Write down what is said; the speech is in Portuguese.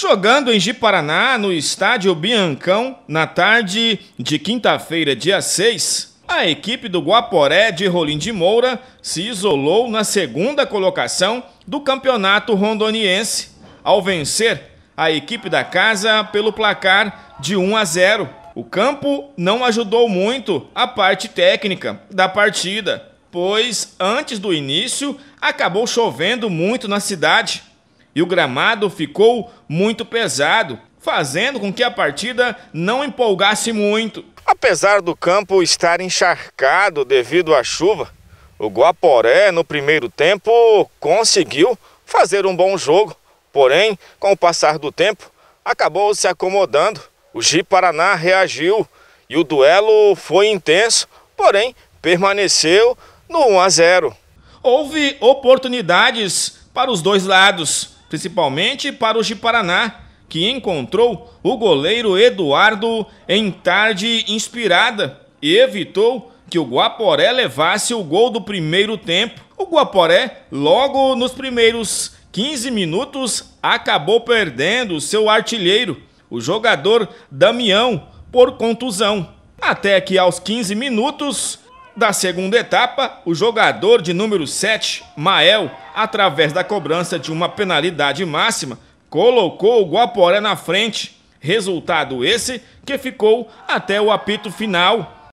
Jogando em Ji-Paraná, no estádio Biancão, na tarde de quinta-feira, dia 6, a equipe do Guaporé de Rolim de Moura se isolou na segunda colocação do campeonato rondoniense, ao vencer a equipe da casa pelo placar de 1 a 0. O campo não ajudou muito a parte técnica da partida, pois antes do início acabou chovendo muito na cidade e o gramado ficou muito pesado, fazendo com que a partida não empolgasse muito. Apesar do campo estar encharcado devido à chuva, o Guaporé, no primeiro tempo, conseguiu fazer um bom jogo. Porém, com o passar do tempo, acabou se acomodando. O Gi Paraná reagiu e o duelo foi intenso, porém permaneceu no 1 a 0. Houve oportunidades para os dois lados principalmente para o de Paraná, que encontrou o goleiro Eduardo em tarde inspirada e evitou que o Guaporé levasse o gol do primeiro tempo. O Guaporé, logo nos primeiros 15 minutos, acabou perdendo seu artilheiro, o jogador Damião, por contusão. Até que aos 15 minutos, da segunda etapa, o jogador de número 7, Mael, através da cobrança de uma penalidade máxima, colocou o Guaporé na frente. Resultado esse que ficou até o apito final.